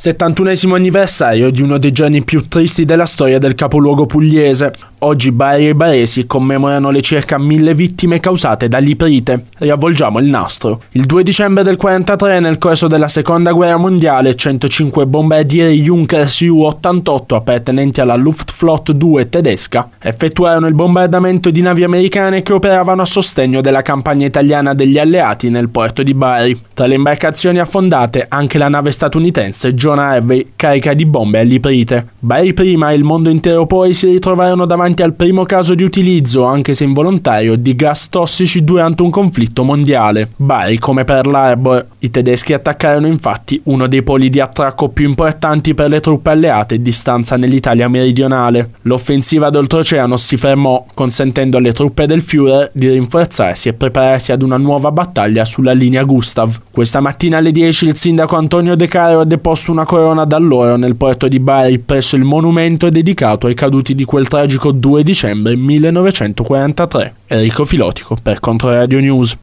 71 anniversario di uno dei giorni più tristi della storia del capoluogo pugliese. Oggi Bari e Baresi commemorano le circa mille vittime causate dall'iprite. Riavvolgiamo il nastro. Il 2 dicembre del 43, nel corso della seconda guerra mondiale, 105 bombardieri Junkers U-88 appartenenti alla Luftflotte 2 tedesca effettuarono il bombardamento di navi americane che operavano a sostegno della campagna italiana degli alleati nel porto di Bari. Tra le imbarcazioni affondate anche la nave statunitense John stagionarvi, carica di bombe all'iprite. Bari prima e il mondo intero poi si ritrovarono davanti al primo caso di utilizzo, anche se involontario, di gas tossici durante un conflitto mondiale. Bari come per l'Arbor. I tedeschi attaccarono infatti uno dei poli di attracco più importanti per le truppe alleate di stanza nell'Italia meridionale. L'offensiva d'oltreoceano si fermò, consentendo alle truppe del Führer di rinforzarsi e prepararsi ad una nuova battaglia sulla linea Gustav. Questa mattina alle 10 il sindaco Antonio De Caro ha deposto una una corona d'alloro nel porto di Bari presso il monumento dedicato ai caduti di quel tragico 2 dicembre 1943. Enrico Filotico per Controradio News.